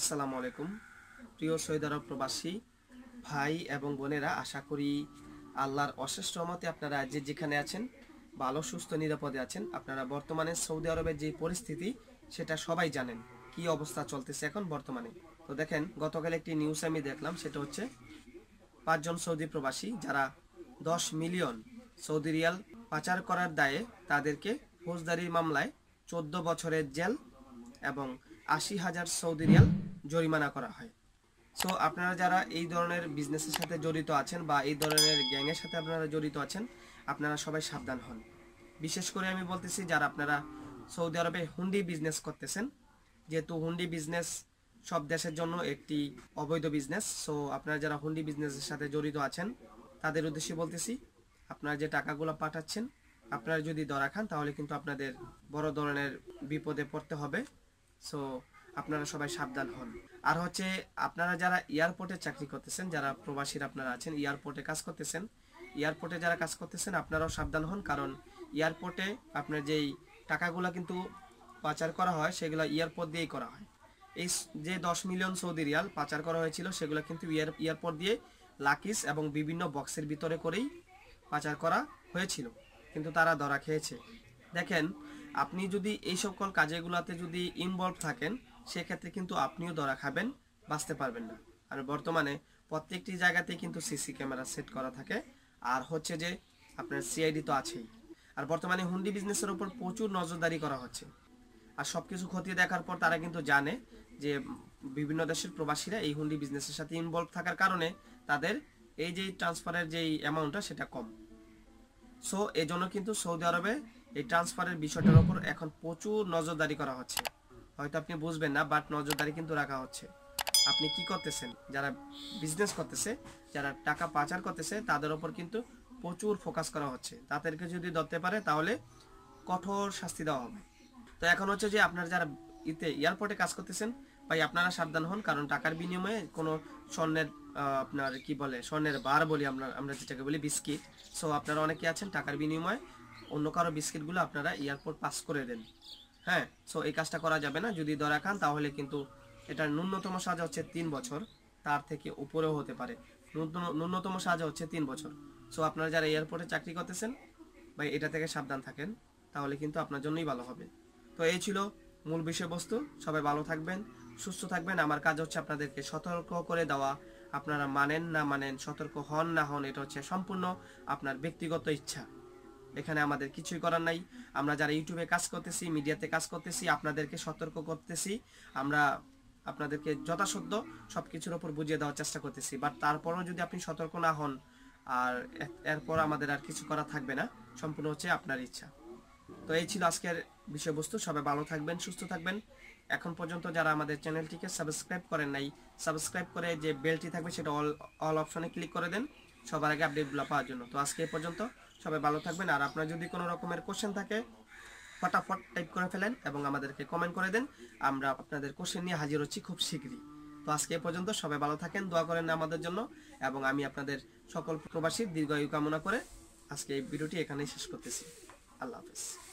আসসালামু আলাইকুম প্রিয় আরব প্রবাসী ভাই এবং বোনেরা আশা করি আল্লাহর অশেষ রহমতে আপনারা যে যেখানে আছেন ভালো সুস্থ নিরাপদে আছেন আপনারা বর্তমানে সৌদি আরবের যে পরিস্থিতি সেটা সবাই জানেন কি অবস্থা চলতেছে এখন বর্তমানে তো দেখেন গতকাল একটি নিউজ আমি দেখলাম সেটা হচ্ছে পাঁচজন সৌদি প্রবাসী যারা দশ মিলিয়ন সৌদি রিয়াল পাচার করার দায়ে তাদেরকে ফৌজদারির মামলায় চোদ্দ বছরের জেল এবং আশি হাজার সৌদি রিয়াল জরিমানা করা হয় সো আপনারা যারা এই ধরনের বিজনেসের সাথে জড়িত আছেন বা এই ধরনের গ্যাংয়ের সাথে আপনারা জড়িত আছেন আপনারা সবাই সাবধান হন বিশেষ করে আমি বলতেছি যারা আপনারা সৌদি আরবে হুন্ডি বিজনেস করতেছেন যেহেতু হুন্ডি বিজনেস সব দেশের জন্য একটি অবৈধ বিজনেস সো আপনারা যারা হুন্ডি বিজনেসের সাথে জড়িত আছেন তাদের উদ্দেশ্যে বলতেছি আপনারা যে টাকাগুলো পাঠাচ্ছেন আপনারা যদি ধরা খান তাহলে কিন্তু আপনাদের বড় ধরনের বিপদে পড়তে হবে সো আপনারা সবাই সাবধান হন আর হচ্ছে আপনারা যারা এয়ারপোর্টে চাকরি করতেছেন যারা প্রবাসীর আপনারা আছেন এয়ারপোর্টে কাজ করতেছেন এয়ারপোর্টে যারা কাজ করতেছেন আপনারাও সাবধান হন কারণ এয়ারপোর্টে আপনার যেই টাকাগুলো কিন্তু পাচার করা হয় সেগুলো এয়ারপোর্ট দিয়েই করা হয় এই যে দশ মিলিয়ন সৌদি রিয়াল পাচার করা হয়েছিল সেগুলো কিন্তু এয়ারপোর্ট দিয়ে লাকিস এবং বিভিন্ন বক্সের ভিতরে করেই পাচার করা হয়েছিল কিন্তু তারা ধরা খেয়েছে দেখেন আপনি যদি এই সকল কাজেগুলোতে যদি ইনভলভ থাকেন সেক্ষেত্রে কিন্তু আপনিও ধরা খাবেন বাঁচতে পারবেন না আর বর্তমানে প্রত্যেকটি জায়গাতে কিন্তু সিসি ক্যামেরা সেট করা থাকে আর হচ্ছে যে আপনার সিআইডি তো আছেই আর বর্তমানে হুন্ডি বিজনেসের উপর প্রচুর নজরদারি করা হচ্ছে আর সব কিছু খতিয়ে দেখার পর তারা কিন্তু জানে যে বিভিন্ন দেশের প্রবাসীরা এই হুন্ডি বিজনেসের সাথে ইনভলভ থাকার কারণে তাদের এই যে ট্রান্সফারের যে অ্যামাউন্টটা সেটা কম সো এজন্য কিন্তু সৌদি আরবে এই ট্রান্সফারের বিষয়টার উপর এখন প্রচুর নজরদারি করা হচ্ছে হয়তো আপনি বুঝবেন না বাট নজরদারি কিন্তু রাখা হচ্ছে আপনি কি করতেছেন যারা বিজনেস করতেছে যারা টাকা পাচার করতেছে তাদের ওপর কিন্তু প্রচুর ফোকাস করা হচ্ছে তাদেরকে যদি ধরতে পারে তাহলে কঠোর শাস্তি দেওয়া হবে তো এখন হচ্ছে যে আপনার যারা ইতে এয়ারপোর্টে কাজ করতেছেন ভাই আপনারা সাবধান হন কারণ টাকার বিনিময়ে কোনো স্বর্ণের আপনার কি বলে স্বর্ণের বার বলি আমরা আমরা যেটাকে বলি বিস্কিট সো আপনারা অনেকে আছেন টাকার বিনিময়ে অন্য কারো বিস্কিটগুলো আপনারা এয়ারপোর্ট পাস করে দেন হ্যাঁ সো এই কাজটা করা যাবে না যদি ধরা খান তাহলে কিন্তু এটার ন্যূনতম সাজা হচ্ছে তিন বছর তার থেকে উপরেও হতে পারে ন্যূনতম সাজা হচ্ছে তিন বছর সো আপনারা যারা এয়ারপোর্টে চাকরি করতেছেন বা এটা থেকে সাবধান থাকেন তাহলে কিন্তু আপনার জন্যই ভালো হবে তো এই ছিল মূল বিষয়বস্তু সবাই ভালো থাকবেন সুস্থ থাকবেন আমার কাজ হচ্ছে আপনাদেরকে সতর্ক করে দেওয়া আপনারা মানেন না মানেন সতর্ক হন না হন এটা হচ্ছে সম্পূর্ণ আপনার ব্যক্তিগত ইচ্ছা এখানে আমাদের কিছুই করার নাই আমরা যারা ইউটিউবে কাজ করতেছি মিডিয়াতে কাজ করতেছি আপনাদেরকে সতর্ক করতেছি আমরা আপনাদেরকে যথাসাধ্য সব কিছুর ওপর বুঝিয়ে দেওয়ার চেষ্টা করতেছি বাট তারপরও যদি আপনি সতর্ক না হন আর এরপর আমাদের আর কিছু করা থাকবে না সম্পূর্ণ হচ্ছে আপনার ইচ্ছা তো এই ছিল আজকের বিষয়বস্তু সবাই ভালো থাকবেন সুস্থ থাকবেন এখন পর্যন্ত যারা আমাদের চ্যানেলটিকে সাবস্ক্রাইব করেন নাই সাবস্ক্রাইব করে যে বেলটি থাকবে সেটা অল অল অপশনে ক্লিক করে দেন সবার আগে আপডেটগুলো পাওয়ার জন্য তো আজকে এই পর্যন্ত সবাই ভালো থাকবেন আর আপনার যদি কোনো রকমের কোশ্চেন থাকে ফটাফট টাইপ করে ফেলেন এবং আমাদেরকে কমেন্ট করে দেন আমরা আপনাদের কোশ্চেন নিয়ে হাজির হচ্ছি খুব শীঘ্রই তো আজকে পর্যন্ত সবাই ভালো থাকেন দোয়া করেন আমাদের জন্য এবং আমি আপনাদের সকল প্রবাসীর দীর্ঘায়ু কামনা করে আজকে এই ভিডিওটি এখানেই শেষ করতেছি আল্লাহ হাফিজ